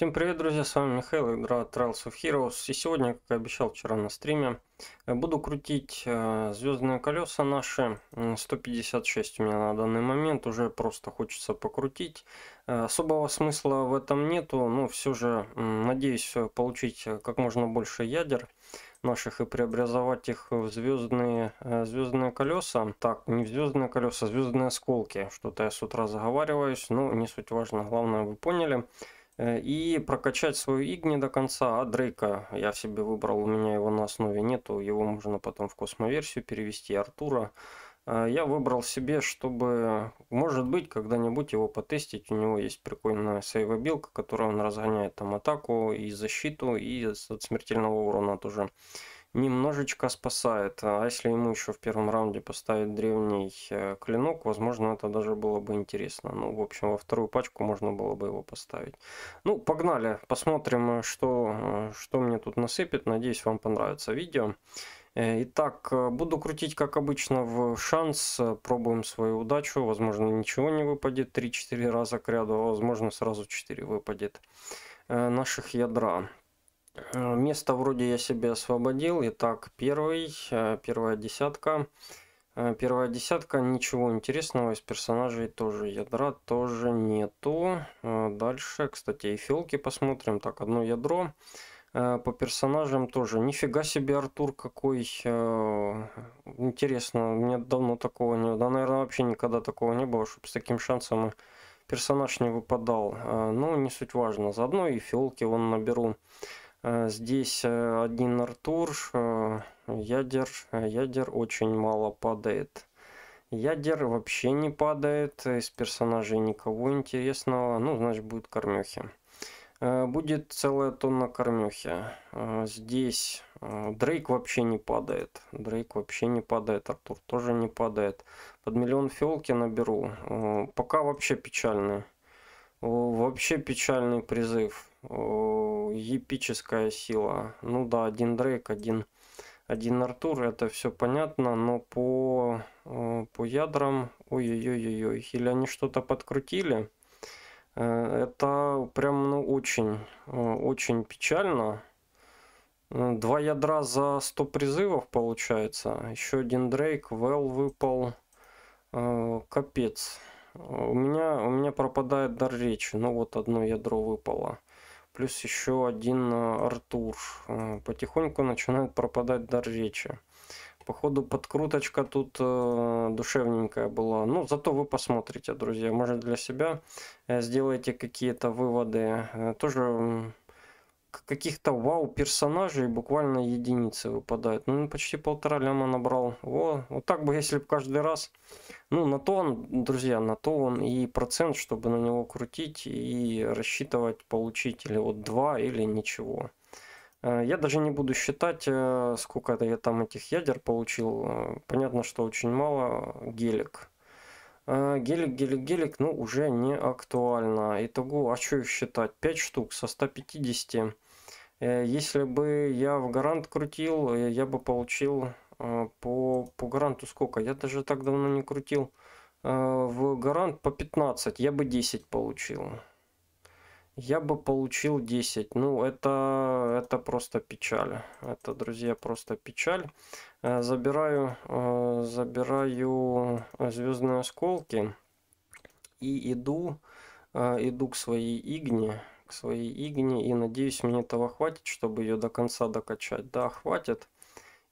Всем привет, друзья, с вами Михаил, игра Trials of Heroes. И сегодня, как и обещал вчера на стриме, э, буду крутить э, звездные колеса наши. 156 у меня на данный момент, уже просто хочется покрутить. Э, особого смысла в этом нету, но все же надеюсь получить как можно больше ядер наших и преобразовать их в звездные, звездные колеса. Так, не в звездные колеса, а звездные осколки. Что-то я с утра заговариваюсь, но не суть важно, главное вы поняли. Э, и прокачать свою Игни до конца, а Дрейка я себе выбрал, у меня его на основе нету, его можно потом в космоверсию перевести, Артура. Э, я выбрал себе, чтобы, может быть, когда-нибудь его потестить. У него есть прикольная сейвобилка, которая он разгоняет там атаку и защиту, и от смертельного урона тоже немножечко спасает. А если ему еще в первом раунде поставить древний э, клинок, возможно, это даже было бы интересно. Ну, в общем, во вторую пачку можно было бы его поставить. Ну, погнали, посмотрим, э, что, э, что мне тут насыпет. Надеюсь, вам понравится видео. Итак, буду крутить, как обычно, в шанс. Пробуем свою удачу. Возможно, ничего не выпадет 3-4 раза к ряду, а возможно, сразу 4 выпадет наших ядра. Э, место вроде я себе освободил. Итак, первый, э, первая десятка. Э, первая десятка, ничего интересного из персонажей тоже. Ядра тоже нету. Дальше, кстати, и филки посмотрим. Так, одно ядро. По персонажам тоже. Нифига себе Артур какой. Интересно, мне давно такого не... Да, наверное, вообще никогда такого не было, чтобы с таким шансом персонаж не выпадал. Но ну, не суть важно. Заодно и филки он наберу. Э, здесь э, один Артур, э, ядер, ядер очень мало падает. Ядер вообще не падает, из персонажей никого интересного, ну, значит, будет кормюхи. Будет целая тонна кормюхи. Здесь Дрейк вообще не падает. Дрейк вообще не падает, Артур тоже не падает. Под миллион фиолки наберу. Пока вообще печальный. Вообще печальный призыв епическая сила. Ну да, один Дрейк, один, один Артур, это все понятно, но по, э, по ядрам, ой-ой-ой-ой, или они что-то подкрутили, э, это прям, ну, очень, э, очень печально. Два ядра за 100 призывов получается. Еще один Дрейк, Вэл выпал. Капец. У меня, у меня пропадает дар речи. Ну вот одно ядро выпало. Плюс еще один э, Артур. Э, потихоньку начинает пропадать дар речи. Походу подкруточка тут э, душевненькая была. Ну, зато вы посмотрите, друзья. Может для себя сделаете какие-то выводы. Тоже каких-то вау персонажей буквально единицы выпадают. Ну, почти полтора ляма набрал. Во, вот так бы, если бы каждый раз... Ну, на то он, друзья, на то он и процент, чтобы на него крутить и рассчитывать получить или вот два или ничего. Э, я даже не буду считать, э, сколько это я там этих ядер получил. Э, понятно, что очень мало гелик. Э, гелик, гелик, гелик, ну, уже не актуально. Итогу, а что их считать? 5 штук со 150. Э, если бы я в гарант крутил, э, я бы получил по, по гаранту сколько? Я даже так давно не крутил. В гарант по 15, я бы 10 получил. Я бы получил 10. Ну, это, это просто печаль. Это, друзья, просто печаль. Э, забираю, э, забираю э, звездные осколки и иду, иду к своей игне к своей игне и надеюсь мне этого хватит чтобы ее до конца докачать да хватит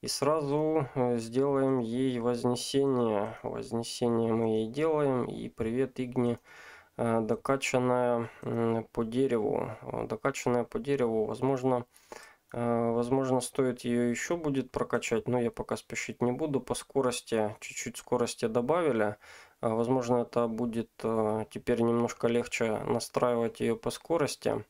и сразу сделаем ей вознесение вознесение мы ей делаем и привет игне Э, докачанная по дереву. Э, докачанная по дереву, возможно, э, возможно стоит ее еще будет прокачать, но я пока спешить не буду. По скорости, чуть-чуть скорости добавили. Возможно, это будет теперь немножко легче настраивать ее по скорости.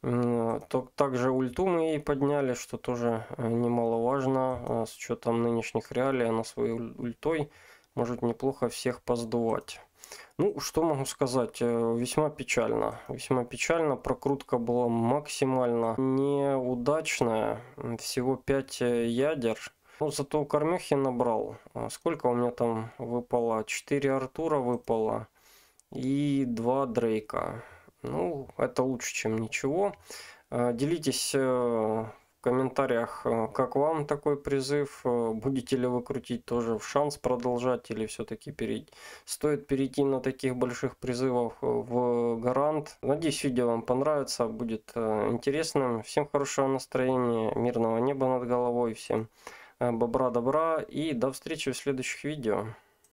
То, также ульту мы ей подняли, что тоже немаловажно. С учетом нынешних реалий она своей ультой может неплохо всех поздувать. Ну, что могу сказать, э, весьма печально. Весьма печально, прокрутка была максимально неудачная, всего 5 э, ядер. Ну, зато кормехи набрал. А сколько у меня там выпало? 4 Артура выпало и 2 Дрейка. Ну, это лучше, чем ничего. Э, делитесь в комментариях, э, как вам такой призыв, э, будете ли вы крутить тоже в шанс продолжать или все-таки перейти. Стоит перейти на таких больших призывов э, в гарант. Надеюсь, видео вам понравится, будет интересным. Всем хорошего настроения, мирного неба над головой, всем бобра-добра и до встречи в следующих видео.